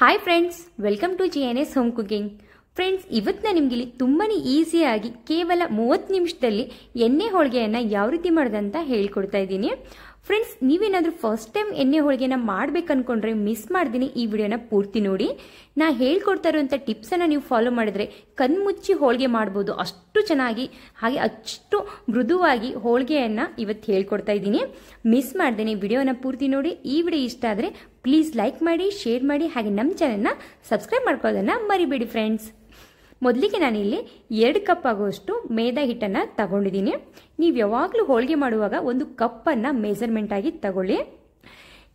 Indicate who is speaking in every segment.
Speaker 1: hi friends welcome to G N S home cooking friends ಇವತ್ತು ನಾನು ನಿಮಗಿಲ್ಲಿ ತುಂಬಾ ಈಸಿಯಾಗಿ ಕೇವಲ ಮೂವತ್ತು ನಿಮಿಷದಲ್ಲಿ ಎಣ್ಣೆ ಹೋಳಿಗೆಯನ್ನು ಯಾವ ರೀತಿ ಮಾಡೋದಂತ ಹೇಳಿಕೊಡ್ತಾ ಇದ್ದೀನಿ ಫ್ರೆಂಡ್ಸ್ ನೀವೇನಾದರೂ ಫಸ್ಟ್ ಟೈಮ್ ಎಣ್ಣೆ ಹೋಳಿಗೆನ ಅನ್ಕೊಂಡ್ರೆ ಮಿಸ್ ಮಾಡ್ದಿನಿ ಈ ವಿಡಿಯೋನ ಪೂರ್ತಿ ನೋಡಿ ನಾ ಹೇಳ್ಕೊಡ್ತಾ ಟಿಪ್ಸ್ ಟಿಪ್ಸನ್ನು ನೀವು ಫಾಲೋ ಮಾಡಿದ್ರೆ ಕಣ್ಮುಚ್ಚಿ ಹೋಳಿಗೆ ಮಾಡ್ಬೋದು ಅಷ್ಟು ಚೆನ್ನಾಗಿ ಹಾಗೆ ಅಷ್ಟು ಮೃದುವಾಗಿ ಹೋಳಿಗೆಯನ್ನು ಇವತ್ತು ಹೇಳ್ಕೊಡ್ತಾ ಇದ್ದೀನಿ ಮಿಸ್ ಮಾಡ್ದೇನೆ ವಿಡಿಯೋನ ಪೂರ್ತಿ ನೋಡಿ ಈ ವಿಡಿಯೋ ಇಷ್ಟ ಆದರೆ ಪ್ಲೀಸ್ ಲೈಕ್ ಮಾಡಿ ಶೇರ್ ಮಾಡಿ ಹಾಗೆ ನಮ್ಮ ಚಾನೆಲ್ನ ಸಬ್ಸ್ಕ್ರೈಬ್ ಮಾಡ್ಕೊಳ್ಳೋದನ್ನು ಮರಿಬೇಡಿ ಫ್ರೆಂಡ್ಸ್ ಮೊದಲಿಗೆ ನಾನಿಲ್ಲಿ ಎರಡು ಕಪ್ ಆಗುವಷ್ಟು ಮೇದಾ ಹಿಟ್ಟನ್ನು ತಗೊಂಡಿದ್ದೀನಿ ನೀವು ಯಾವಾಗಲೂ ಹೋಳಿಗೆ ಮಾಡುವಾಗ ಒಂದು ಕಪ್ಪನ್ನು ಮೆಜರ್ಮೆಂಟಾಗಿ ತಗೊಳ್ಳಿ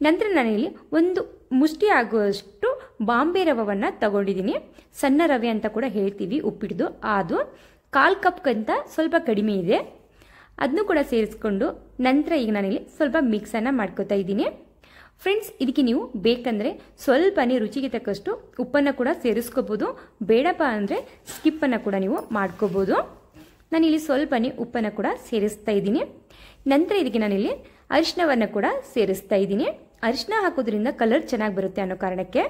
Speaker 1: ನಂತರ ನಾನಿಲ್ಲಿ ಒಂದು ಮುಷ್ಟಿ ಆಗುವಷ್ಟು ಬಾಂಬೆ ರವವನ್ನು ತಗೊಂಡಿದ್ದೀನಿ ಸಣ್ಣ ರವೆ ಅಂತ ಕೂಡ ಹೇಳ್ತೀವಿ ಉಪ್ಪಿಟ್ಟು ಅದು ಕಾಲು ಕಪ್ಗಿಂತ ಸ್ವಲ್ಪ ಕಡಿಮೆ ಇದೆ ಅದನ್ನು ಕೂಡ ಸೇರಿಸ್ಕೊಂಡು ನಂತರ ಈಗ ನಾನಿಲ್ಲಿ ಸ್ವಲ್ಪ ಮಿಕ್ಸನ್ನು ಮಾಡ್ಕೋತಾ ಇದ್ದೀನಿ ಫ್ರೆಂಡ್ಸ್ ಇದಕ್ಕೆ ನೀವು ಬೇಕಂದರೆ ಸ್ವಲ್ಪನೇ ರುಚಿಗೆ ತಕ್ಕಷ್ಟು ಉಪ್ಪನ್ನು ಕೂಡ ಸೇರಿಸ್ಕೋಬೋದು ಬೇಡಪ್ಪ ಅಂದರೆ ಸ್ಕಿಪ್ಪನ್ನು ಕೂಡ ನೀವು ಮಾಡ್ಕೋಬೋದು ನಾನಿಲ್ಲಿ ಸ್ವಲ್ಪನೇ ಉಪ್ಪನ್ನು ಕೂಡ ಸೇರಿಸ್ತಾ ಇದ್ದೀನಿ ನಂತರ ಇದಕ್ಕೆ ನಾನಿಲ್ಲಿ ಅರಿಶಿನವನ್ನು ಕೂಡ ಸೇರಿಸ್ತಾ ಇದ್ದೀನಿ ಅರಿಶಿನ ಹಾಕೋದ್ರಿಂದ ಕಲರ್ ಚೆನ್ನಾಗಿ ಬರುತ್ತೆ ಅನ್ನೋ ಕಾರಣಕ್ಕೆ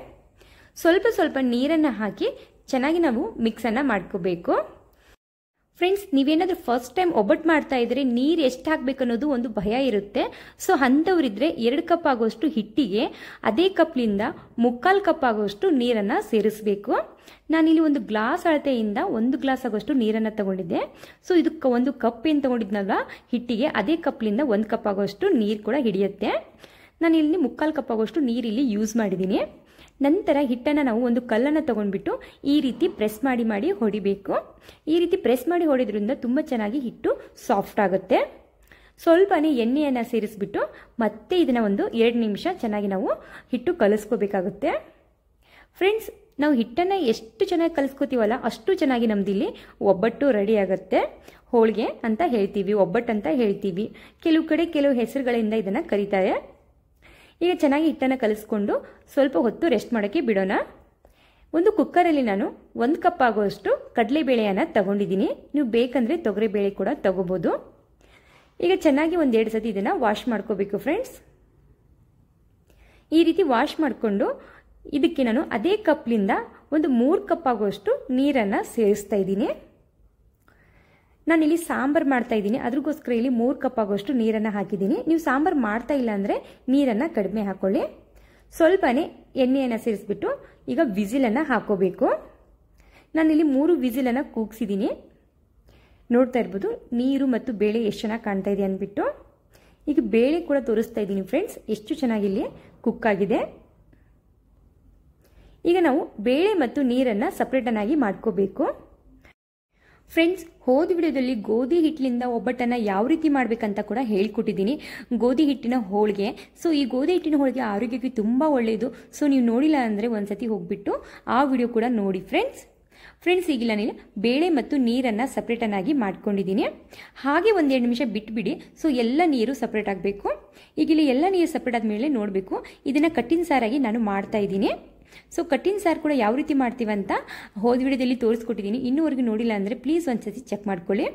Speaker 1: ಸ್ವಲ್ಪ ಸ್ವಲ್ಪ ನೀರನ್ನು ಹಾಕಿ ಚೆನ್ನಾಗಿ ನಾವು ಮಿಕ್ಸನ್ನು ಮಾಡ್ಕೋಬೇಕು ಫ್ರೆಂಡ್ಸ್ ನೀವೇನಾದರೂ ಫಸ್ಟ್ ಟೈಮ್ ಒಬ್ಬಟ್ಟು ಮಾಡ್ತಾ ಇದ್ರೆ ನೀರು ಎಷ್ಟು ಹಾಕಬೇಕು ಅನ್ನೋದು ಒಂದು ಭಯ ಇರುತ್ತೆ ಸೊ ಅಂಥವ್ರಿದ್ರೆ ಎರಡು ಕಪ್ ಆಗೋಷ್ಟು ಹಿಟ್ಟಿಗೆ ಅದೇ ಕಪ್ಲಿಂದ ಮುಕ್ಕಾಲು ಕಪ್ ಆಗೋಷ್ಟು ನೀರನ್ನು ಸೇರಿಸಬೇಕು ನಾನಿಲ್ಲಿ ಒಂದು ಗ್ಲಾಸ್ ಅಳತೆಯಿಂದ ಒಂದು ಗ್ಲಾಸ್ ಆಗೋಷ್ಟು ನೀರನ್ನು ತಗೊಂಡಿದ್ದೆ ಸೊ ಇದಕ್ಕೆ ಒಂದು ಕಪ್ ಏನು ತಗೊಂಡಿದ್ನಲ್ವ ಹಿಟ್ಟಿಗೆ ಅದೇ ಕಪ್ಲಿಂದ ಒಂದು ಕಪ್ ಆಗೋಷ್ಟು ನೀರು ಕೂಡ ಹಿಡಿಯುತ್ತೆ ನಾನು ಇಲ್ಲಿ ಮುಕ್ಕಾಲು ಕಪ್ ಆಗೋಷ್ಟು ನೀರಿಲ್ಲಿ ಯೂಸ್ ಮಾಡಿದ್ದೀನಿ ನಂತರ ಹಿಟ್ಟನ್ನು ನಾವು ಒಂದು ಕಲ್ಲನ್ನು ತೊಗೊಂಡ್ಬಿಟ್ಟು ಈ ರೀತಿ ಪ್ರೆಸ್ ಮಾಡಿ ಮಾಡಿ ಹೊಡಿಬೇಕು ಈ ರೀತಿ ಪ್ರೆಸ್ ಮಾಡಿ ಹೊಡೆದ್ರಿಂದ ತುಂಬ ಚೆನ್ನಾಗಿ ಹಿಟ್ಟು ಸಾಫ್ಟ್ ಆಗುತ್ತೆ ಸ್ವಲ್ಪನೇ ಎಣ್ಣೆಯನ್ನು ಸೇರಿಸ್ಬಿಟ್ಟು ಮತ್ತೆ ಇದನ್ನು ಒಂದು ಎರಡು ನಿಮಿಷ ಚೆನ್ನಾಗಿ ನಾವು ಹಿಟ್ಟು ಕಲಿಸ್ಕೋಬೇಕಾಗುತ್ತೆ ಫ್ರೆಂಡ್ಸ್ ನಾವು ಹಿಟ್ಟನ್ನು ಎಷ್ಟು ಚೆನ್ನಾಗಿ ಕಲಿಸ್ಕೋತೀವಲ್ಲ ಅಷ್ಟು ಚೆನ್ನಾಗಿ ಇಲ್ಲಿ ಒಬ್ಬಟ್ಟು ರೆಡಿ ಆಗುತ್ತೆ ಹೋಳಿಗೆ ಅಂತ ಹೇಳ್ತೀವಿ ಒಬ್ಬಟ್ಟು ಅಂತ ಹೇಳ್ತೀವಿ ಕೆಲವು ಕಡೆ ಕೆಲವು ಹೆಸರುಗಳಿಂದ ಇದನ್ನು ಕರೀತಾರೆ ಈಗ ಚೆನ್ನಾಗಿ ಹಿಟ್ಟನ್ನು ಕಲಿಸ್ಕೊಂಡು ಸ್ವಲ್ಪ ಹೊತ್ತು ರೆಸ್ಟ್ ಮಾಡೋಕ್ಕೆ ಬಿಡೋಣ ಒಂದು ಕುಕ್ಕರಲ್ಲಿ ನಾನು ಒಂದು ಕಪ್ ಆಗುವಷ್ಟು ಕಡಲೆಬೇಳೆಯನ್ನು ತಗೊಂಡಿದ್ದೀನಿ ನೀವು ಬೇಕಂದರೆ ತೊಗರಿಬೇಳೆ ಕೂಡ ತಗೋಬೋದು ಈಗ ಚೆನ್ನಾಗಿ ಒಂದೆರಡು ಸತಿ ಇದನ್ನು ವಾಶ್ ಮಾಡ್ಕೋಬೇಕು ಫ್ರೆಂಡ್ಸ್ ಈ ರೀತಿ ವಾಶ್ ಮಾಡಿಕೊಂಡು ಇದಕ್ಕೆ ನಾನು ಅದೇ ಕಪ್ಲಿಂದ ಒಂದು ಮೂರು ಕಪ್ ಆಗುವಷ್ಟು ನೀರನ್ನು ಸೇರಿಸ್ತಾ ಇದ್ದೀನಿ ನಾನಿಲ್ಲಿ ಸಾಂಬಾರು ಮಾಡ್ತಾ ಇದ್ದೀನಿ ಅದಕ್ಕೋಸ್ಕರ ಇಲ್ಲಿ ಮೂರು ಕಪ್ ಆಗೋಷ್ಟು ನೀರನ್ನು ಹಾಕಿದ್ದೀನಿ ನೀವು ಸಾಂಬಾರು ಮಾಡ್ತಾ ಇಲ್ಲ ಅಂದರೆ ನೀರನ್ನು ಕಡಿಮೆ ಹಾಕ್ಕೊಳ್ಳಿ ಸ್ವಲ್ಪನೇ ಎಣ್ಣೆಯನ್ನು ಸೇರಿಸ್ಬಿಟ್ಟು ಈಗ ವಿಸಿಲನ್ನು ಹಾಕೋಬೇಕು ನಾನಿಲ್ಲಿ ಮೂರು ವಿಸಿಲನ್ನು ಕೂಗಿಸಿದ್ದೀನಿ ನೋಡ್ತಾ ಇರ್ಬೋದು ನೀರು ಮತ್ತು ಬೇಳೆ ಎಷ್ಟು ಚೆನ್ನಾಗಿ ಕಾಣ್ತಾ ಇದೆ ಅಂದ್ಬಿಟ್ಟು ಈಗ ಬೇಳೆ ಕೂಡ ತೋರಿಸ್ತಾ ಇದ್ದೀನಿ ಫ್ರೆಂಡ್ಸ್ ಎಷ್ಟು ಚೆನ್ನಾಗಿಲ್ಲಿ ಕುಕ್ ಆಗಿದೆ ಈಗ ನಾವು ಬೇಳೆ ಮತ್ತು ನೀರನ್ನು ಸಪ್ರೇಟನ್ನಾಗಿ ಮಾಡ್ಕೋಬೇಕು ಫ್ರೆಂಡ್ಸ್ ಹೋದ ವಿಡಿಯೋದಲ್ಲಿ ಗೋಧಿ ಹಿಟ್ಟಿನಿಂದ ಒಬ್ಬಟ್ಟನ್ನು ಯಾವ ರೀತಿ ಮಾಡಬೇಕಂತ ಕೂಡ ಹೇಳ್ಕೊಟ್ಟಿದ್ದೀನಿ ಗೋಧಿ ಹಿಟ್ಟಿನ ಹೋಳಿಗೆ ಸೊ ಈ ಗೋಧಿ ಹಿಟ್ಟಿನ ಹೋಳಿಗೆ ಆರೋಗ್ಯಕ್ಕೆ ತುಂಬ ಒಳ್ಳೆಯದು ಸೊ ನೀವು ನೋಡಿಲ್ಲ ಅಂದರೆ ಒಂದು ಸತಿ ಹೋಗ್ಬಿಟ್ಟು ಆ ವಿಡಿಯೋ ಕೂಡ ನೋಡಿ ಫ್ರೆಂಡ್ಸ್ ಫ್ರೆಂಡ್ಸ್ ಈಗಿಲ್ಲ ನೀನು ಬೇಳೆ ಮತ್ತು ನೀರನ್ನು ಸಪ್ರೇಟನ್ನಾಗಿ ಮಾಡ್ಕೊಂಡಿದ್ದೀನಿ ಹಾಗೆ ಒಂದೆರಡು ನಿಮಿಷ ಬಿಟ್ಬಿಡಿ ಸೊ ಎಲ್ಲ ನೀರು ಸಪ್ರೇಟ್ ಆಗಬೇಕು ಈಗಿಲ್ಲಿ ಎಲ್ಲ ನೀರು ಸಪ್ರೇಟ್ ಆದಮೇಲೆ ನೋಡಬೇಕು ಇದನ್ನು ಕಟ್ಟಿನ ಸಾರಾಗಿ ನಾನು ಮಾಡ್ತಾ ಇದ್ದೀನಿ ಸೊ ಕಟ್ಟಿನ ಸಾರು ಕೂಡ ಯಾವ ರೀತಿ ಮಾಡ್ತೀವಂತ ಹೋದ ವಿಡಿಯೋದಲ್ಲಿ ತೋರಿಸ್ಕೊಟ್ಟಿದ್ದೀನಿ ಇನ್ನೂವರೆಗೂ ನೋಡಿಲ್ಲ ಅಂದರೆ ಪ್ಲೀಸ್ ಒಂದ್ಸತಿ ಚೆಕ್ ಮಾಡ್ಕೊಳ್ಳಿ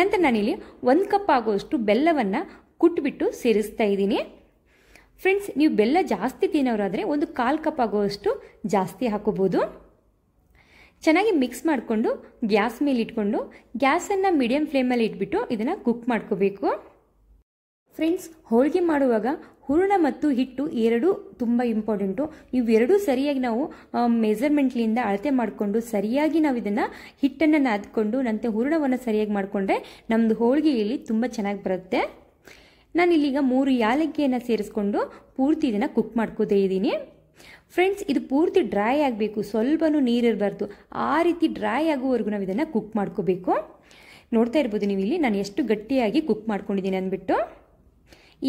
Speaker 1: ನಂತರ ನಾನಿಲ್ಲಿ ಒಂದು ಕಪ್ ಆಗುವಷ್ಟು ಬೆಲ್ಲವನ್ನು ಕುಟ್ಬಿಟ್ಟು ಸೇರಿಸ್ತಾ ಇದ್ದೀನಿ ಫ್ರೆಂಡ್ಸ್ ನೀವು ಬೆಲ್ಲ ಜಾಸ್ತಿ ತಿನ್ನೋರಾದರೆ ಒಂದು ಕಾಲು ಕಪ್ ಆಗುವಷ್ಟು ಜಾಸ್ತಿ ಹಾಕೋಬೋದು ಚೆನ್ನಾಗಿ ಮಿಕ್ಸ್ ಮಾಡಿಕೊಂಡು ಗ್ಯಾಸ್ ಮೇಲೆ ಇಟ್ಕೊಂಡು ಗ್ಯಾಸನ್ನು ಮೀಡಿಯಮ್ ಫ್ಲೇಮಲ್ಲಿ ಇಟ್ಬಿಟ್ಟು ಇದನ್ನು ಕುಕ್ ಮಾಡ್ಕೋಬೇಕು ಫ್ರೆಂಡ್ಸ್ ಹೋಳಿಗೆ ಮಾಡುವಾಗ ಹೂರಣ ಮತ್ತು ಹಿಟ್ಟು ಎರಡೂ ತುಂಬ ಇಂಪಾರ್ಟೆಂಟು ಇವೆರಡೂ ಸರಿಯಾಗಿ ನಾವು ಮೆಜರ್ಮೆಂಟ್ಲಿಂದ ಅಳತೆ ಮಾಡಿಕೊಂಡು ಸರಿಯಾಗಿ ನಾವು ಇದನ್ನು ಹಿಟ್ಟನ್ನು ನಾದ್ಕೊಂಡು ನಂತರ ಹೂರ್ಣವನ್ನು ಸರಿಯಾಗಿ ಮಾಡಿಕೊಂಡ್ರೆ ನಮ್ಮದು ಹೋಳಿಗೆಯಲ್ಲಿ ತುಂಬ ಚೆನ್ನಾಗಿ ಬರುತ್ತೆ ಇಲ್ಲಿಗ ಮೂರು ಯಾಲಕ್ಕಿಯನ್ನು ಸೇರಿಸ್ಕೊಂಡು ಪೂರ್ತಿ ಇದನ್ನು ಕುಕ್ ಮಾಡ್ಕೋದೇ ಇದ್ದೀನಿ ಫ್ರೆಂಡ್ಸ್ ಇದು ಪೂರ್ತಿ ಡ್ರೈ ಆಗಬೇಕು ಸ್ವಲ್ಪನೂ ನೀರಿರಬಾರ್ದು ಆ ರೀತಿ ಡ್ರೈ ಆಗುವವರೆಗೂ ನಾವು ಇದನ್ನು ಕುಕ್ ಮಾಡ್ಕೋಬೇಕು ನೋಡ್ತಾ ಇರ್ಬೋದು ನೀವು ಇಲ್ಲಿ ನಾನು ಎಷ್ಟು ಗಟ್ಟಿಯಾಗಿ ಕುಕ್ ಮಾಡ್ಕೊಂಡಿದ್ದೀನಿ ಅಂದ್ಬಿಟ್ಟು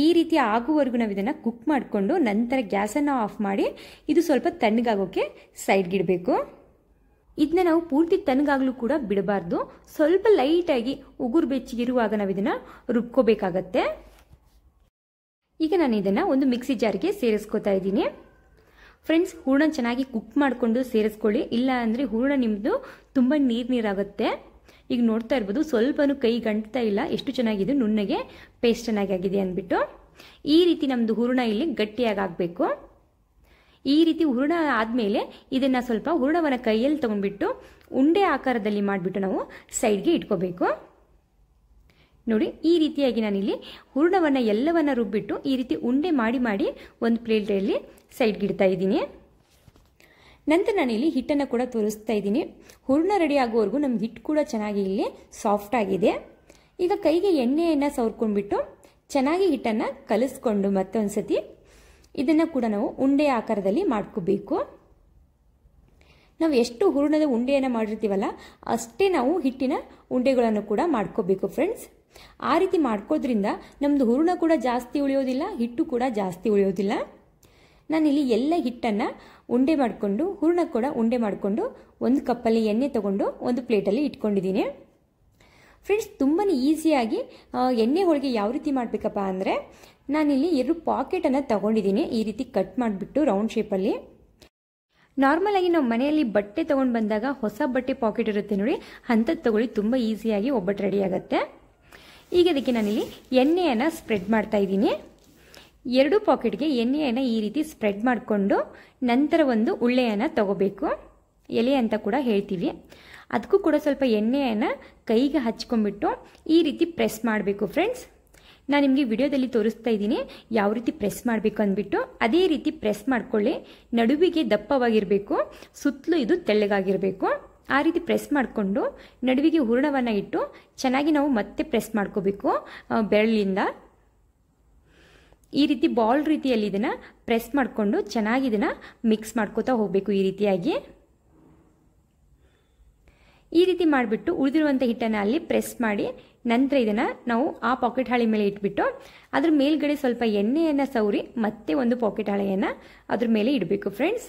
Speaker 1: ಈ ರೀತಿ ಆಗುವವರೆಗೂ ನಾವು ಇದನ್ನು ಕುಕ್ ಮಾಡಿಕೊಂಡು ನಂತರ ಗ್ಯಾಸನ್ನು ಆಫ್ ಮಾಡಿ ಇದು ಸ್ವಲ್ಪ ತಣ್ಣಗಾಗೋಕ್ಕೆ ಸೈಡ್ಗಿಡಬೇಕು ಇದನ್ನ ನಾವು ಪೂರ್ತಿ ತಣ್ಣಗಾಗಲೂ ಕೂಡ ಬಿಡಬಾರ್ದು ಸ್ವಲ್ಪ ಲೈಟಾಗಿ ಉಗುರು ಬೆಚ್ಚಿಗಿರುವಾಗ ನಾವು ಇದನ್ನು ರುಬ್ಕೋಬೇಕಾಗತ್ತೆ ಈಗ ನಾನು ಇದನ್ನು ಒಂದು ಮಿಕ್ಸಿ ಜಾರ್ಗೆ ಸೇರಿಸ್ಕೋತಾ ಇದ್ದೀನಿ ಫ್ರೆಂಡ್ಸ್ ಹೂರಣ ಚೆನ್ನಾಗಿ ಕುಕ್ ಮಾಡಿಕೊಂಡು ಸೇರಿಸ್ಕೊಳ್ಳಿ ಇಲ್ಲ ಅಂದರೆ ಹೂರಣ ನಿಮ್ಮದು ತುಂಬ ನೀರು ನೀರಾಗುತ್ತೆ ಈಗ ನೋಡ್ತಾ ಇರ್ಬೋದು ಸ್ವಲ್ಪನೂ ಕೈ ಗಂಟ್ತಾ ಇಲ್ಲ ಎಷ್ಟು ಚೆನ್ನಾಗಿದೆ ನುಣ್ಣಗೆ ಪೇಸ್ಟ್ ಚೆನ್ನಾಗಿ ಆಗಿದೆ ಅಂದ್ಬಿಟ್ಟು ಈ ರೀತಿ ನಮ್ಮದು ಹೂರ್ಣ ಇಲ್ಲಿ ಗಟ್ಟಿಯಾಗಿ ಆಗಬೇಕು ಈ ರೀತಿ ಹೂರಣ ಆದಮೇಲೆ ಇದನ್ನು ಸ್ವಲ್ಪ ಹೂರಣವನ್ನು ಕೈಯಲ್ಲಿ ತೊಗೊಂಡ್ಬಿಟ್ಟು ಉಂಡೆ ಆಕಾರದಲ್ಲಿ ಮಾಡಿಬಿಟ್ಟು ನಾವು ಸೈಡ್ಗೆ ಇಟ್ಕೋಬೇಕು ನೋಡಿ ಈ ರೀತಿಯಾಗಿ ನಾನಿಲ್ಲಿ ಹೂರ್ಣವನ್ನು ಎಲ್ಲವನ್ನ ರುಬ್ಬಿಟ್ಟು ಈ ರೀತಿ ಉಂಡೆ ಮಾಡಿ ಮಾಡಿ ಒಂದು ಪ್ಲೇಟಲ್ಲಿ ಇಡ್ತಾ ಇದ್ದೀನಿ ನಂತರ ನಾನಿಲ್ಲಿ ಹಿಟ್ಟನ್ನು ಕೂಡ ತೋರಿಸ್ತಾ ಇದ್ದೀನಿ ಹೂರ್ಣ ರೆಡಿ ಆಗೋವರೆಗೂ ನಮ್ಮ ಹಿಟ್ಟು ಕೂಡ ಚೆನ್ನಾಗಿ ಇಲ್ಲಿ ಸಾಫ್ಟ್ ಆಗಿದೆ ಈಗ ಕೈಗೆ ಎಣ್ಣೆಯನ್ನು ಸವರ್ಕೊಂಡ್ಬಿಟ್ಟು ಚೆನ್ನಾಗಿ ಹಿಟ್ಟನ್ನು ಕಲಿಸ್ಕೊಂಡು ಮತ್ತೊಂದು ಸತಿ ಇದನ್ನು ಕೂಡ ನಾವು ಉಂಡೆ ಆಕಾರದಲ್ಲಿ ಮಾಡ್ಕೋಬೇಕು ನಾವು ಎಷ್ಟು ಹೂರ್ಣದ ಉಂಡೆಯನ್ನು ಮಾಡಿರ್ತೀವಲ್ಲ ಅಷ್ಟೇ ನಾವು ಹಿಟ್ಟಿನ ಉಂಡೆಗಳನ್ನು ಕೂಡ ಮಾಡ್ಕೋಬೇಕು ಫ್ರೆಂಡ್ಸ್ ಆ ರೀತಿ ಮಾಡ್ಕೋದ್ರಿಂದ ನಮ್ಮದು ಹೂರಣ ಕೂಡ ಜಾಸ್ತಿ ಉಳಿಯೋದಿಲ್ಲ ಹಿಟ್ಟು ಕೂಡ ಜಾಸ್ತಿ ಉಳಿಯೋದಿಲ್ಲ ನಾನಿಲ್ಲಿ ಎಲ್ಲ ಹಿಟ್ಟನ್ನು ಉಂಡೆ ಮಾಡಿಕೊಂಡು ಹೂರ್ಣ ಕೂಡ ಉಂಡೆ ಮಾಡಿಕೊಂಡು ಒಂದು ಕಪ್ಪಲ್ಲಿ ಎಣ್ಣೆ ತಗೊಂಡು ಒಂದು ಪ್ಲೇಟಲ್ಲಿ ಇಟ್ಕೊಂಡಿದ್ದೀನಿ ಫ್ರೆಂಡ್ಸ್ ತುಂಬಾ ಈಸಿಯಾಗಿ ಎಣ್ಣೆ ಹೋಳಿಗೆ ಯಾವ ರೀತಿ ಮಾಡಬೇಕಪ್ಪ ಅಂದರೆ ನಾನಿಲ್ಲಿ ಎರಡು ಪಾಕೆಟನ್ನು ತಗೊಂಡಿದ್ದೀನಿ ಈ ರೀತಿ ಕಟ್ ಮಾಡಿಬಿಟ್ಟು ರೌಂಡ್ ಶೇಪಲ್ಲಿ ನಾರ್ಮಲಾಗಿ ನಾವು ಮನೆಯಲ್ಲಿ ಬಟ್ಟೆ ತೊಗೊಂಡು ಬಂದಾಗ ಹೊಸ ಬಟ್ಟೆ ಪಾಕೆಟ್ ಇರುತ್ತೆ ನೋಡಿ ಅಂಥದ್ದು ತೊಗೊಳ್ಳಿ ತುಂಬ ಈಸಿಯಾಗಿ ಒಬ್ಬಟ್ಟು ರೆಡಿ ಆಗುತ್ತೆ ಈಗ ಅದಕ್ಕೆ ನಾನಿಲ್ಲಿ ಎಣ್ಣೆಯನ್ನು ಸ್ಪ್ರೆಡ್ ಮಾಡ್ತಾ ಇದ್ದೀನಿ ಎರಡು ಪಾಕೆಟ್ಗೆ ಎಣ್ಣೆಯನ್ನು ಈ ರೀತಿ ಸ್ಪ್ರೆಡ್ ಮಾಡಿಕೊಂಡು ನಂತರ ಒಂದು ಉಳ್ಳೆಯನ್ನು ತೊಗೋಬೇಕು ಎಲೆ ಅಂತ ಕೂಡ ಹೇಳ್ತೀವಿ ಅದಕ್ಕೂ ಕೂಡ ಸ್ವಲ್ಪ ಎಣ್ಣೆಯನ್ನು ಕೈಗೆ ಹಚ್ಕೊಂಡ್ಬಿಟ್ಟು ಈ ರೀತಿ ಪ್ರೆಸ್ ಮಾಡಬೇಕು ಫ್ರೆಂಡ್ಸ್ ನಾನು ನಿಮಗೆ ವಿಡಿಯೋದಲ್ಲಿ ತೋರಿಸ್ತಾ ಇದ್ದೀನಿ ಯಾವ ರೀತಿ ಪ್ರೆಸ್ ಮಾಡಬೇಕು ಅಂದ್ಬಿಟ್ಟು ಅದೇ ರೀತಿ ಪ್ರೆಸ್ ಮಾಡಿಕೊಳ್ಳಿ ನಡುವಿಗೆ ದಪ್ಪವಾಗಿರಬೇಕು ಸುತ್ತಲೂ ಇದು ತೆಳ್ಳಗಾಗಿರಬೇಕು ಆ ರೀತಿ ಪ್ರೆಸ್ ಮಾಡಿಕೊಂಡು ನಡುವಿಗೆ ಹೂರ್ಣವನ್ನು ಇಟ್ಟು ಚೆನ್ನಾಗಿ ನಾವು ಮತ್ತೆ ಪ್ರೆಸ್ ಮಾಡ್ಕೋಬೇಕು ಬೆರಳಿಂದ ಈ ರೀತಿ ಬಾಲ್ ರೀತಿಯಲ್ಲಿ ಇದನ್ನು ಪ್ರೆಸ್ ಮಾಡಿಕೊಂಡು ಚೆನ್ನಾಗಿ ಇದನ್ನು ಮಿಕ್ಸ್ ಮಾಡ್ಕೋತಾ ಹೋಗಬೇಕು ಈ ರೀತಿಯಾಗಿ ಈ ರೀತಿ ಮಾಡಿಬಿಟ್ಟು ಉಳಿದಿರುವಂಥ ಹಿಟ್ಟನ್ನು ಅಲ್ಲಿ ಪ್ರೆಸ್ ಮಾಡಿ ನಂತರ ಇದನ್ನು ನಾವು ಆ ಪಾಕೆಟ್ ಹಾಳೆ ಮೇಲೆ ಇಟ್ಬಿಟ್ಟು ಅದ್ರ ಮೇಲ್ಗಡೆ ಸ್ವಲ್ಪ ಎಣ್ಣೆಯನ್ನು ಸವರಿ ಮತ್ತೆ ಒಂದು ಪಾಕೆಟ್ ಹಾಳೆಯನ್ನು ಅದ್ರ ಮೇಲೆ ಇಡಬೇಕು ಫ್ರೆಂಡ್ಸ್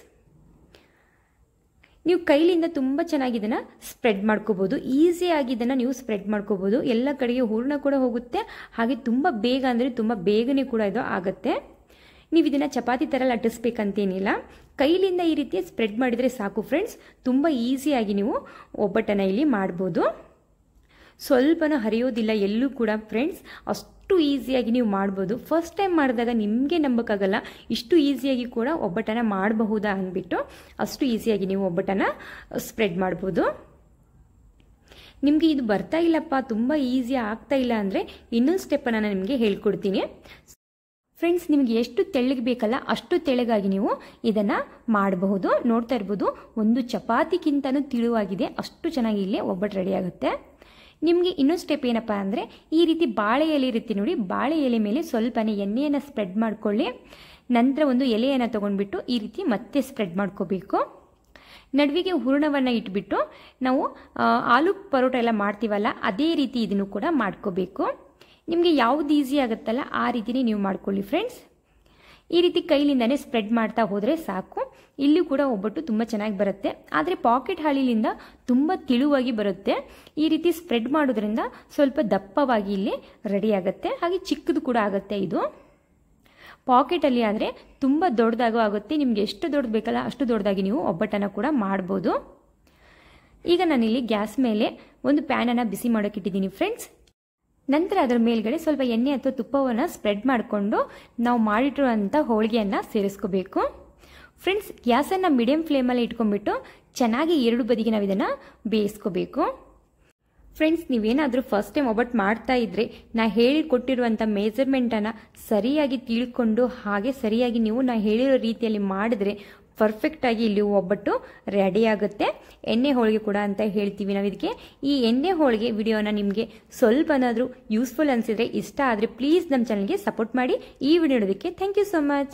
Speaker 1: ನೀವು ಕೈಲಿಂದ ತುಂಬ ಚೆನ್ನಾಗಿ ಇದನ್ನು ಸ್ಪ್ರೆಡ್ ಮಾಡ್ಕೋಬೋದು ಈಸಿಯಾಗಿ ಇದನ್ನು ನೀವು ಸ್ಪ್ರೆಡ್ ಮಾಡ್ಕೋಬೋದು ಎಲ್ಲ ಕಡೆಗೆ ಹೂರ್ಣ ಕೂಡ ಹೋಗುತ್ತೆ ಹಾಗೆ ತುಂಬ ಬೇಗ ಅಂದರೆ ತುಂಬ ಬೇಗನೆ ಕೂಡ ಇದು ಆಗುತ್ತೆ ನೀವು ಇದನ್ನು ಚಪಾತಿ ಥರ ಲಟ್ಟಿಸ್ಬೇಕಂತೇನಿಲ್ಲ ಕೈಲಿಂದ ಈ ರೀತಿ ಸ್ಪ್ರೆಡ್ ಮಾಡಿದರೆ ಸಾಕು ಫ್ರೆಂಡ್ಸ್ ತುಂಬ ಈಸಿಯಾಗಿ ನೀವು ಒಬ್ಬಟ್ಟನ್ನು ಇಲ್ಲಿ ಮಾಡ್ಬೋದು ಸ್ವಲ್ಪನೂ ಹರಿಯೋದಿಲ್ಲ ಎಲ್ಲೂ ಕೂಡ ಫ್ರೆಂಡ್ಸ್ ಅಷ್ಟು ಅಷ್ಟು ಈಸಿಯಾಗಿ ನೀವು ಮಾಡ್ಬೋದು ಫಸ್ಟ್ ಟೈಮ್ ಮಾಡಿದಾಗ ನಿಮಗೆ ನಂಬಕ್ಕಾಗಲ್ಲ ಇಷ್ಟು ಈಸಿಯಾಗಿ ಕೂಡ ಒಬ್ಬಟ್ಟನ ಮಾಡಬಹುದಾ ಅಂದ್ಬಿಟ್ಟು ಅಷ್ಟು ಈಸಿಯಾಗಿ ನೀವು ಒಬ್ಬಟ್ಟನ ಸ್ಪ್ರೆಡ್ ಮಾಡ್ಬೋದು ನಿಮಗೆ ಇದು ಬರ್ತಾ ಇಲ್ಲಪ್ಪ ತುಂಬ ಈಸಿ ಆಗ್ತಾ ಇಲ್ಲ ಅಂದರೆ ಇನ್ನೊಂದು ಸ್ಟೆಪ್ಪನ್ನು ನಾನು ನಿಮಗೆ ಹೇಳ್ಕೊಡ್ತೀನಿ ಫ್ರೆಂಡ್ಸ್ ನಿಮಗೆ ಎಷ್ಟು ತೆಳ್ಳಗೆ ಬೇಕಲ್ಲ ಅಷ್ಟು ತೆಳ್ಳಗಾಗಿ ನೀವು ಇದನ್ನು ಮಾಡಬಹುದು ನೋಡ್ತಾ ಇರ್ಬೋದು ಒಂದು ಚಪಾತಿಗಿಂತನೂ ತಿಳುವಾಗಿದೆ ಅಷ್ಟು ಚೆನ್ನಾಗಿ ಇಲ್ಲಿ ಒಬ್ಬಟ್ಟು ರೆಡಿ ಆಗುತ್ತೆ ನಿಮಗೆ ಇನ್ನೊಂದು ಸ್ಟೆಪ್ ಏನಪ್ಪ ಅಂದರೆ ಈ ರೀತಿ ಬಾಳೆ ಎಲೆ ಇರುತ್ತೆ ನೋಡಿ ಬಾಳೆ ಎಲೆ ಮೇಲೆ ಸ್ವಲ್ಪನೇ ಎಣ್ಣೆಯನ್ನು ಸ್ಪ್ರೆಡ್ ಮಾಡಿಕೊಳ್ಳಿ ನಂತರ ಒಂದು ಎಲೆಯನ್ನು ತೊಗೊಂಡ್ಬಿಟ್ಟು ಈ ರೀತಿ ಮತ್ತೆ ಸ್ಪ್ರೆಡ್ ಮಾಡ್ಕೋಬೇಕು ನಡುವಿಗೆ ಹೂರಣವನ್ನು ಇಟ್ಬಿಟ್ಟು ನಾವು ಆಲೂ ಪರೋಟ ಎಲ್ಲ ಮಾಡ್ತೀವಲ್ಲ ಅದೇ ರೀತಿ ಇದನ್ನು ಕೂಡ ಮಾಡ್ಕೋಬೇಕು ನಿಮಗೆ ಯಾವುದು ಈಸಿ ಆಗುತ್ತಲ್ಲ ಆ ರೀತಿನೇ ನೀವು ಮಾಡ್ಕೊಳ್ಳಿ ಫ್ರೆಂಡ್ಸ್ ಈ ರೀತಿ ಕೈಲಿಂದನೇ ಸ್ಪ್ರೆಡ್ ಮಾಡ್ತಾ ಹೋದರೆ ಸಾಕು ಇಲ್ಲಿ ಕೂಡ ಒಬ್ಬಟ್ಟು ತುಂಬ ಚೆನ್ನಾಗಿ ಬರುತ್ತೆ ಆದರೆ ಪಾಕೆಟ್ ಹಾಳಿಲಿಂದ ತುಂಬ ತಿಳುವಾಗಿ ಬರುತ್ತೆ ಈ ರೀತಿ ಸ್ಪ್ರೆಡ್ ಮಾಡೋದ್ರಿಂದ ಸ್ವಲ್ಪ ದಪ್ಪವಾಗಿ ಇಲ್ಲಿ ರೆಡಿ ಆಗುತ್ತೆ ಹಾಗೆ ಚಿಕ್ಕದು ಕೂಡ ಆಗುತ್ತೆ ಇದು ಪಾಕೆಟಲ್ಲಿ ಆದರೆ ತುಂಬ ದೊಡ್ಡದಾಗೂ ಆಗುತ್ತೆ ನಿಮಗೆ ಎಷ್ಟು ದೊಡ್ಡದು ಬೇಕಲ್ಲ ಅಷ್ಟು ದೊಡ್ಡದಾಗಿ ನೀವು ಒಬ್ಬಟ್ಟನ್ನು ಕೂಡ ಮಾಡ್ಬೋದು ಈಗ ನಾನಿಲ್ಲಿ ಗ್ಯಾಸ್ ಮೇಲೆ ಒಂದು ಪ್ಯಾನನ್ನು ಬಿಸಿ ಮಾಡೋಕ್ಕಿಟ್ಟಿದ್ದೀನಿ ಫ್ರೆಂಡ್ಸ್ ನಂತರ ಅದರ ಮೇಲ್ಗಡೆ ಸ್ವಲ್ಪ ಎಣ್ಣೆ ಅಥವಾ ತುಪ್ಪವನ್ನು ಸ್ಪ್ರೆಡ್ ಮಾಡಿಕೊಂಡು ನಾವು ಮಾಡಿಟ್ಟಿರುವಂಥ ಹೋಳಿಗೆಯನ್ನು ಸೇರಿಸ್ಕೋಬೇಕು ಫ್ರೆಂಡ್ಸ್ ಗ್ಯಾಸನ್ನು ಮೀಡಿಯಂ ಫ್ಲೇಮಲ್ಲಿ ಇಟ್ಕೊಂಡ್ಬಿಟ್ಟು ಚೆನ್ನಾಗಿ ಎರಡು ಬದಿಗೆ ನಾವು ಇದನ್ನು ಬೇಯಿಸ್ಕೋಬೇಕು ಫ್ರೆಂಡ್ಸ್ ನೀವೇನಾದರೂ ಫಸ್ಟ್ ಟೈಮ್ ಒಬ್ಬಟ್ಟು ಮಾಡ್ತಾ ಇದ್ರೆ ನಾ ಹೇಳಿ ಕೊಟ್ಟಿರುವಂಥ ಮೇಜರ್ಮೆಂಟನ್ನು ಸರಿಯಾಗಿ ತಿಳ್ಕೊಂಡು ಹಾಗೆ ಸರಿಯಾಗಿ ನೀವು ನಾ ಹೇಳಿರೋ ರೀತಿಯಲ್ಲಿ ಮಾಡಿದ್ರೆ ಪರ್ಫೆಕ್ಟ್ ಆಗಿ ಇಲ್ಲಿ ಒಬ್ಬಟ್ಟು ರೆಡಿ ಆಗುತ್ತೆ ಎಣ್ಣೆ ಹೋಳಿಗೆ ಕೂಡ ಅಂತ ಹೇಳ್ತೀವಿ ನಾವು ಇದಕ್ಕೆ ಈ ಎಣ್ಣೆ ಹೋಳಿಗೆ ವಿಡಿಯೋನ ನಿಮಗೆ ಸ್ವಲ್ಪನಾದರೂ ಯೂಸ್ಫುಲ್ ಅನಿಸಿದರೆ ಇಷ್ಟ ಆದರೆ ಪ್ಲೀಸ್ ನಮ್ಮ ಚಾನಲ್ಗೆ ಸಪೋರ್ಟ್ ಮಾಡಿ ಈ ವಿಡಿಯೋ ನೋಡೋದಕ್ಕೆ ಥ್ಯಾಂಕ್ ಯು ಸೊ ಮಚ್